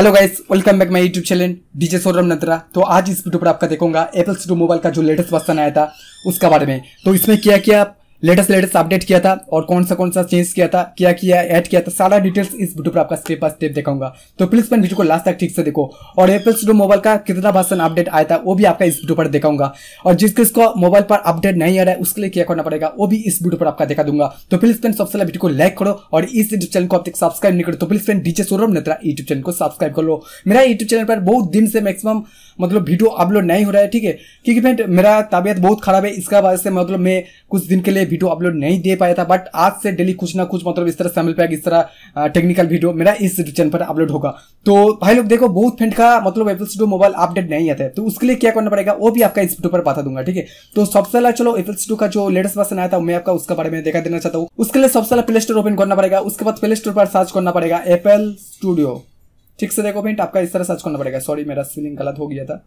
hello guys welcome back my YouTube channel DJ Soram Natra तो आज इस वीडियो पर आपका देखूंगा एपल स्टोर मोबाइल का जो लेटेस्ट वर्सन आया था उसका बारे में तो इसमें क्या क्या लेटेस्ट लेटेस्ट अपडेट किया था और कौन सा कौन सा चेंज किया था क्या किया ऐड किया था सारा डिटेल्स इस वीडियो पर आपका स्टेप बाय स्टेप दिखाऊंगा तो प्लीज फ्रेंड वीडियो को लास्ट तक ठीक से देखो और एप्पल स्टोर मोबाइल का कितना भाषण अपडेट आया था वो भी आपका इस वीडियो पर दिखाऊंगा और जिस किसको मोबाइल पर अपडेट नहीं आ रहा है उसके लिए क्या करना पड़ेगा वो भी इस वीडियो पर आपका दिखा दूंगा तो प्लीज पेन सबसे पहले वीडियो को लाइक करो और इस यूट्यूब चैनल को आप सब्सक्राइब नहीं करो तो प्लीज पेन DJ Soram Netra YouTube channel को सब्सक्राइब कर लो मेरा यूट्यूब चैनल पर बहुत दिन से मैक्सिमम मतलब वीडियो अपलोड नहीं हो रहा है ठीक है क्योंकि फ्रेंड मेरा तबियत बहुत खराब है इसका वजह से मतलब मैं कुछ दिन के लिए वीडियो अपलोड नहीं दे पाया था बट आज से डेली कुछ ना कुछ मतलब इस तरह सैम्पल पैक इस तरह टेक्निकल वीडियो मेरा इस चैनल पर अपलोड होगा तो भाई लोग देखो बहुत फ्रेंड का मतलब एपल स्टूडियो मोबाइल अपडेट नहीं आता है तो उसके लिए क्या करना पड़ेगा वो भी आपका इस वीडियो पर बता दूंगा ठीक है तो सबसे पहले चलो एपल स्टूडियो का जो लेटेस्ट वर्सन आया था मैं आपका उसके बारे में देखा देना चाहता हूँ उसके लिए सबसे पहले प्ले स्टोर ओपन करना पड़ेगा उसके बाद प्ले स्टोर पर सर्च करना पड़ेगा एपल स्टूडियो ठीक से देखो फ्रेंड आपका इस तरह सर्च करना पड़ेगा सॉरी मेरा स्पेलिंग गलत हो गया था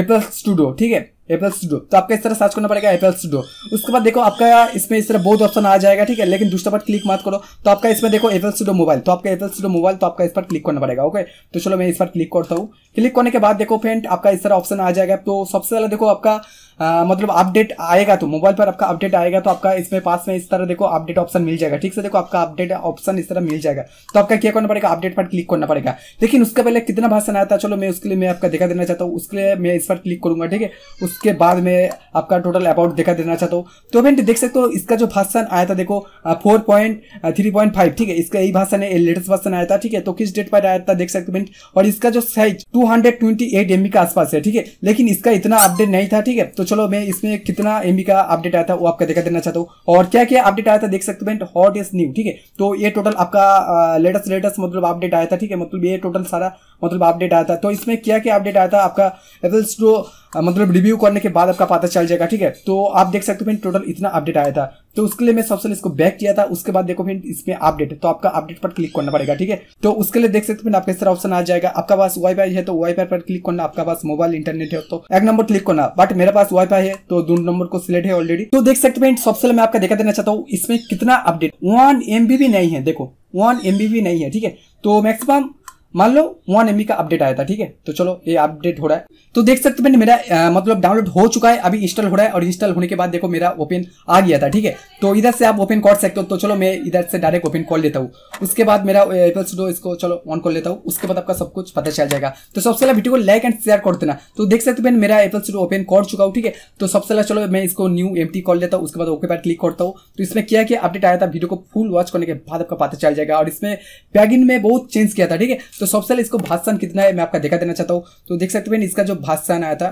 एपल स्टूडियो ठीक है एपल स्टूडियो तो आपका इस तरह सर्च करना पड़ेगा एपल स्टूडियो उसके बाद देखो आपका इसमें इस तरह बहुत ऑप्शन आ जाएगा ठीक है लेकिन दूसरा पर क्लिक मत करो तो आपका इसमें देखो एपल स्टूडियो मोबाइल तो आपका एपल स्टूडियो मोबाइल तो आपका इस पर क्लिक करना पड़ेगा ओके तो चलो मैं इस पर क्लिक करता हूँ क्लिक करने के बाद देखो फ्रेंड आपका इस तरह ऑप्शन आ जाएगा तो सबसे पहले देखो आपका आ, मतलब अपडेट आएगा तो मोबाइल पर आपका अपडेट आएगा तो आपका इसमें पास में इस तरह देखो अपडेट ऑप्शन मिल जाएगा ठीक से देखो आपका अपडेट ऑप्शन इस तरह मिल जाएगा तो आपका क्या करना पड़ेगा अपडेट पर क्लिक करना पड़ेगा लेकिन उसके पहले कितना भाषण आया था चलो मैं उसके लिए मैं आपका देखा देना चाहता हूँ उसके लिए मैं इस पर क्लिक करूंगा ठीक है उसके बाद में आपका टोटल अबाउट देखा देना चाहता हूँ तो इवेंट देख सकते हो इसका जो भाषण आया था देखो four point three point five ठीक है इसका यही भाषण है लेटेस्ट भाषण आया था ठीक है तो किस डेट पर आया था देख सकते और इसका जो size two hundred twenty eight के आसपास है ठीक है लेकिन इसका इतना अपडेट नहीं था ठीक है तो तो चलो मैं इसमें कितना एमबी का अपडेट आया था वो आपका देखा देना चाहता हूँ और क्या क्या अपडेट आया था देख सकते हो हॉट इज न्यू ठीक है तो ये टोटल आपका लेटेस्ट लेटेस्ट मतलब अपडेट आया था ठीक है मतलब ये टोटल सारा मतलब अपडेट आया था तो इसमें क्या क्या अपडेट आया था आपका एपल स्टो मतलब रिव्यू करने के बाद आपका पता चल जाएगा ठीक है तो आप देख सकते हो फिर टोटल इतना अपडेट आया था तो उसके लिए मैं सबसे इसको बैक किया था उसके बाद देखो फिर इसमें अपडेट तो आपका अपडेट पर क्लिक करना पड़ेगा ठीक है तो उसके लिए देख सकते हो आपके सर ऑप्शन आ जाएगा आपका पास वाईफाई है तो वाईफाई पर क्लिक करना आपका पास मोबाइल इंटरनेट है तो एक नंबर क्लिक करना बट मेरे पास वाईफाई है तो दो नंबर को सिलेक्ट है ऑलरेडी तो देख सकते हैं सबसे मैं आपका देखा देना चाहता हूँ इसमें कितना अपडेट वन एमबी भी नहीं है देखो वन एमबी भी नहीं है ठीक है तो मैक्सिमम मान लो वन एम का अपडेट आया था ठीक है तो चलो ये अपडेट हो रहा है तो देख सकते मैंने मेरा आ, मतलब डाउनलोड हो चुका है अभी इंस्टॉल हो रहा है और इंस्टॉल होने के बाद देखो मेरा ओपन आ गया था ठीक है तो इधर से आप ओपन कर सकते हो तो चलो मैं इधर से डायरेक्ट ओपन कर लेता हूँ उसके बाद मेरा एपल स्टोर इसको चलो ऑन कर लेता हूँ उसके बाद आपका सब कुछ पता चल जाएगा तो सबसे पहले वीडियो को लाइक एंड शेयर कर देना तो देख सकते मैंने मेरा एपल स्टोर ओपन कर चुका हूँ ठीक है तो सबसे पहले चलो मैं इसको न्यू एम कर लेता हूँ उसके बाद ओके पर क्लिक करता हूँ तो इसमें क्या क्या अपडेट आया था वीडियो को फुल वॉच करने के बाद आपका पता चल जाएगा और इसमें पैगिन में बहुत चेंज किया था ठीक है तो सबसे इसको भाषण कितना है मैं आपका देखा देना चाहता हूँ तो देख सकते हैं इसका जो भाषण आया था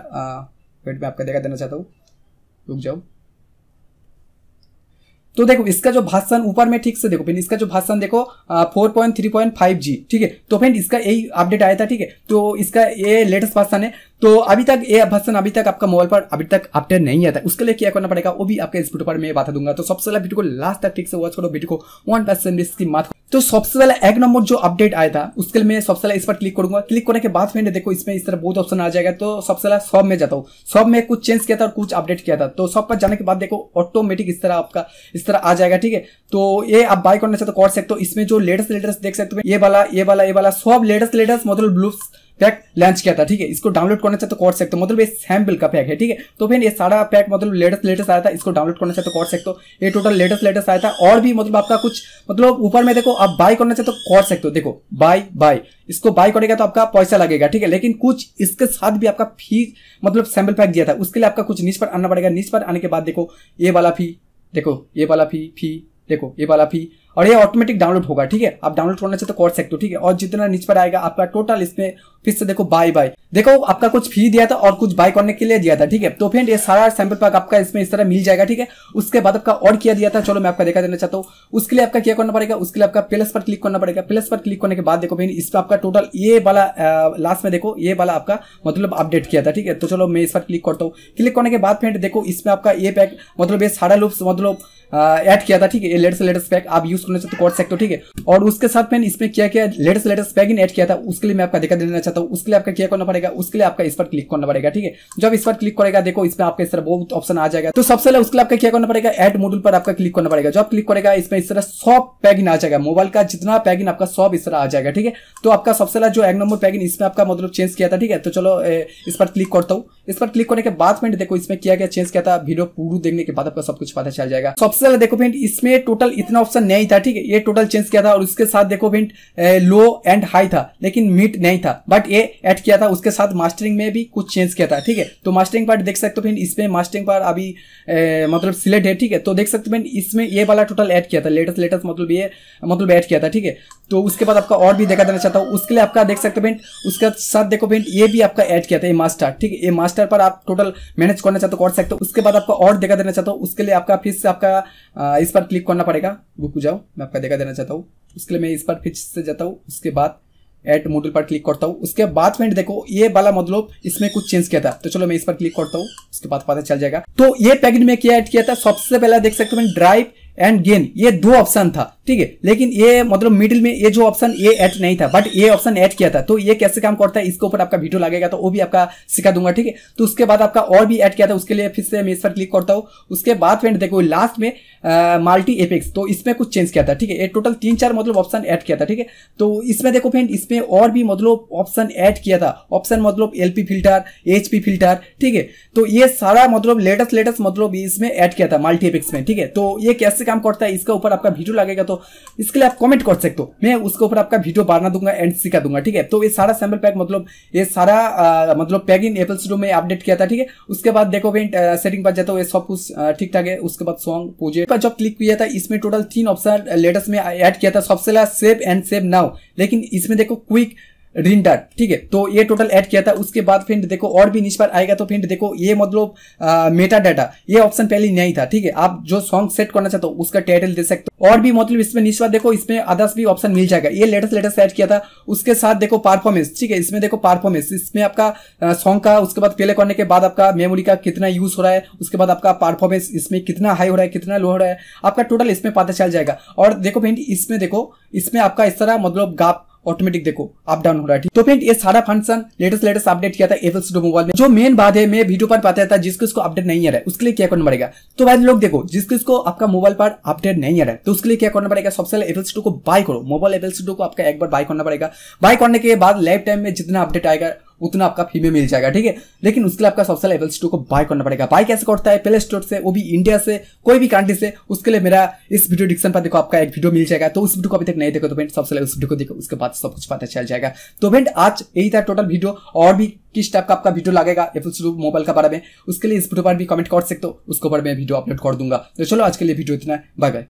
वेट मैं आपका देखा देना चाहता हूँ रुक जाओ तो देखो इसका जो भाषण ऊपर में ठीक से देखो फिर इसका जो भाषण देखो four point three point five जी ठीक है तो फिर इसका यही अपडेट आया था ठीक है तो इसका ये लेटेस्ट भाषण है तो अभी तक ये भाषण अभी तक आपका मोबाइल पर अभी तक अपडेट नहीं आता उसके लिए क्या करना पड़ेगा वो भी आपके स्पीड पर मैं बता दूंगा तो सबसे पहले वीडियो को लास्ट तक ठीक से वॉच करो वीडियो को वन परसेंट रिस्क की मात तो सबसे पहले एक नंबर जो अपडेट आया था उसके लिए मैं सबसे पहले इस पर क्लिक करूंगा क्लिक करने के बाद फिर देखो इसमें इस तरह बहुत ऑप्शन आ जाएगा तो सबसे पहले सब में जाता हूँ सब में कुछ चेंज किया था और कुछ अपडेट किया था तो सब पर जाने के बाद देखो ऑटोमेटिक इस तरह आपका इस तरह आ जाएगा ठीक है तो ये आप बाय करना चाहते हो तो कर सकते हो इसमें जो लेटेस्ट लेटेस्ट देख सकते हो ये वाला ये वाला ये वाला सब लेटेस्ट लेटेस्ट मतलब ब्लू पैक लॉन्च किया था ठीक है इसको डाउनलोड करना चाहते तो कर सकते हो मतलब ये सैम्पल का पैक है ठीक है तो फिर ये सारा पैक मतलब लेटेस्ट लेटेस्ट आया था इसको डाउनलोड करना चाहते तो कर सकते हो ये टोटल लेटेस्ट लेटेस्ट आया था और भी मतलब आपका कुछ मतलब ऊपर में देखो आप बाय करना चाहते तो कर सकते हो देखो बाय बाय इसको बाय करेगा तो आपका पैसा लगेगा ठीक है लेकिन कुछ इसके साथ भी आपका फी मतलब सैम्पल पैक दिया था उसके लिए आपका कुछ नीच पर आना पड़ेगा नीच पर आने के बाद देखो ये वाला फी देखो ये वाला फी फी देखो ये वाला फी और ये ऑटोमेटिक डाउनलोड होगा ठीक है आप डाउनलोड करना चाहते तो कर सकते हो ठीक है और जितना नीचे पर आएगा आपका टोटल इसमें फिर से देखो बाय बाय देखो आपका कुछ फी दिया था और कुछ बाय करने के लिए दिया था ठीक है तो फ्रेंड ये सारा सैम्पल पैक आपका इसमें इस तरह मिल जाएगा ठीक है उसके बाद आपका और किया दिया था चलो मैं आपका देखा देना चाहता हूँ उसके लिए आपका क्या करना पड़ेगा उसके लिए आपका प्लस पर क्लिक करना पड़ेगा प्लस पर क्लिक करने के बाद देखो फ्रेंड इस पर आपका टोटल ये वाला लास्ट में देखो ये वाला आपका मतलब अपडेट किया था ठीक है तो चलो मैं इस पर क्लिक करता हूँ क्लिक करने के बाद फ्रेंड देखो इसमें आपका ये पैक मतलब ये सारा लुप्स मतलब एड किया था ठीक है ये लेटेस्ट लेटेस्ट पैक आप यूज यूज करना चाहते हो कॉर्ड सेक्टर ठीक है और उसके साथ मैंने इसमें क्या किया लेटेस्ट लेटेस्ट पैगिन एड किया था उसके लिए मैं आपका दिखा देना चाहता हूँ उसके लिए आपका क्या करना पड़ेगा उसके लिए आपका इस पर क्लिक करना पड़ेगा ठीक है जब इस पर क्लिक करेगा देखो इसमें आपका इस तरह बहुत ऑप्शन आ जाएगा तो सबसे पहले उसके लिए आपका क्या करना पड़ेगा एड मॉड्यूल पर आपका क्लिक करना पड़ेगा जब क्लिक करेगा इसमें इस तरह सब पैगिन आ जाएगा मोबाइल का जितना पैगिन आपका सब इस तरह आ जाएगा ठीक है तो आपका सबसे पहला जो एक नंबर पैगिन इसमें आपका मतलब चेंज किया था ठीक है तो चलो इस पर क्लिक करता हूँ इस पर क्लिक करने के बाद फ्रेंड देखो इसमें क्या क्या चेंज किया था वीडियो पूरी देखने के बाद आपका सब कुछ पता चल जाएगा सबसे पहले देखो फ्रेंड इसमें टोटल इतना ऑप्शन नहीं था ठीक है ये टोटल चेंज किया था और उसके साथ देखो भिंट लो एंड हाई था लेकिन मिड नहीं था बट ये ऐड किया था उसके साथ मास्टरिंग में भी कुछ चेंज किया था ठीक है तो मास्टरिंग पार्ट देख सकते हो भिंट इसमें मास्टरिंग पार्ट अभी ए, मतलब सिलेक्ट है ठीक है तो देख सकते हो इसमें ये वाला टोटल ऐड किया था लेटेस्ट लेटेस्ट मतलब ये मतलब ऐड किया था ठीक है तो उसके बाद आपका और भी देखा देना चाहता हूँ उसके लिए आपका देख सकते हो भिंट उसके साथ देखो भिंट ये भी आपका ऐड किया था ये मास्टर ठीक है ये मास्टर पर आप टोटल मैनेज करना चाहते हो कर सकते हो उसके बाद आपका और देखा देना चाहता हूँ उसके लिए आपका फिर से आपका इस पर क्लिक करना पड़ेगा बुक जाओ हूँ मैं आपका देखा देना चाहता हूँ उसके लिए मैं इस बार फिर से जाता हूँ उसके बाद एट मॉडल पर क्लिक करता हूँ उसके बाद फ्रेंड देखो ये वाला मतलब इसमें कुछ चेंज किया था तो चलो मैं इस पर क्लिक करता हूँ उसके बाद पता चल जाएगा तो ये पैकेज में क्या ऐड किया था सबसे पहला देख सकते हो ड्राइव एंड गेन ये दो ऑप्शन था ठीक है लेकिन ये मतलब मिडिल में ये जो ऑप्शन ये एड नहीं था बट ये ऑप्शन एड किया था तो ये कैसे काम करता है इसके ऊपर आपका वीडियो लगेगा तो वो भी आपका सिखा दूंगा ठीक है तो उसके बाद आपका और भी एड किया था उसके लिए फिर से मैं इस पर क्लिक करता हूँ उसके बाद फ्रेंड देखो लास्ट में मल्टी एपेक्स तो इसमें कुछ चेंज किया था ठीक है ये टोटल तीन चार मतलब ऑप्शन ऐड किया था ठीक है तो इसमें देखो फ्रेंड इसमें और भी मतलब ऑप्शन ऐड किया था ऑप्शन मतलब एलपी फिल्टर एचपी फिल्टर ठीक है तो ये सारा मतलब लेटेस्ट लेटेस्ट मतलब इसमें ऐड किया था मल्टी एपेक्स में ठीक है तो ये कैसे काम करता है इसके ऊपर आपका वीडियो लगेगा तो तो इसके लिए आप कमेंट कर सकते हो मैं उसके ऊपर आपका वीडियो बना दूंगा एंड सिखा दूंगा ठीक है तो ये सारा सैम्पल पैक मतलब ये सारा आ, मतलब पैक इन एपल स्टोर में अपडेट किया था ठीक है उसके बाद देखो भाई सेटिंग पर जाता हूँ सब कुछ ठीक ठाक है उसके बाद सॉन्ग पूजे पर जब क्लिक किया था इसमें टोटल तीन ऑप्शन लेटेस्ट में एड किया था सबसे last save and save now लेकिन इसमें देखो क्विक रिंटाट ठीक है तो ये टोटल ऐड किया था उसके बाद फ्रेंड देखो और भी नीचे पर आएगा तो फ्रेंड देखो ये मतलब मेटा डाटा ये ऑप्शन पहले नहीं था ठीक है आप जो सॉन्ग सेट करना चाहते हो उसका टाइटल दे सकते हो और भी मतलब इसमें नीचे पर देखो इसमें अदर्स भी ऑप्शन मिल जाएगा ये लेटेस्ट लेटेस्ट ऐड किया था उसके साथ देखो परफॉर्मेंस ठीक है इसमें देखो परफॉर्मेंस इसमें आपका सॉन्ग का उसके बाद प्ले करने के बाद आपका मेमोरी का कितना यूज हो रहा है उसके बाद आपका परफॉर्मेंस इसमें कितना हाई हो रहा है कितना लो हो रहा है आपका टोटल इसमें पता चल जाएगा और देखो फ्रेंड इसमें देखो इसमें आपका इस तरह मतलब गाप ऑटोमेटिक देखो अप डाउन हो रहा है तो फ्रेंड ये सारा फंक्शन लेटेस्ट लेटेस्ट अपडेट किया था एपल स्टूडियो मोबाइल में जो मेन बात है मैं वीडियो पर पाता था जिसको इसको अपडेट नहीं आ रहा है उसके लिए क्या करना पड़ेगा तो भाई लोग देखो जिसको इसको आपका मोबाइल पर अपडेट नहीं आ रहा है तो उसके लिए क्या करना पड़ेगा सबसे पहले एपल स्टूडियो को बाय करो मोबाइल एपल स्टूडियो को आपका एक बार बाय करना पड़ेगा बाय करने के बाद लाइफ टाइम में जितना अपडेट आएगा उतना आपका फी में मिल जाएगा ठीक है लेकिन उसके लिए आपका सबसे पहले एपल स्टोर को बाय करना पड़ेगा बाय कैसे करता है प्ले स्टोर से वो भी इंडिया से कोई भी कंट्री से उसके लिए मेरा इस वीडियो डिस्क्रिप्शन पर देखो आपका एक वीडियो मिल जाएगा तो उस वीडियो को अभी तक नहीं देखो तो फ्रेंड सबसे पहले उस वीडियो को देखो उसके बाद सब कुछ पता चल जाएगा तो फ्रेंड आज यही था टोटल वीडियो और भी किस टाइप का आपका वीडियो लगेगा एपल स्टोर मोबाइल का बारे में उसके लिए इस वीडियो पर भी कमेंट कर सकते हो उसके ऊपर मैं वीडियो अपलोड कर दूंगा तो चलो आज के लिए वीडियो इतना बाय बाय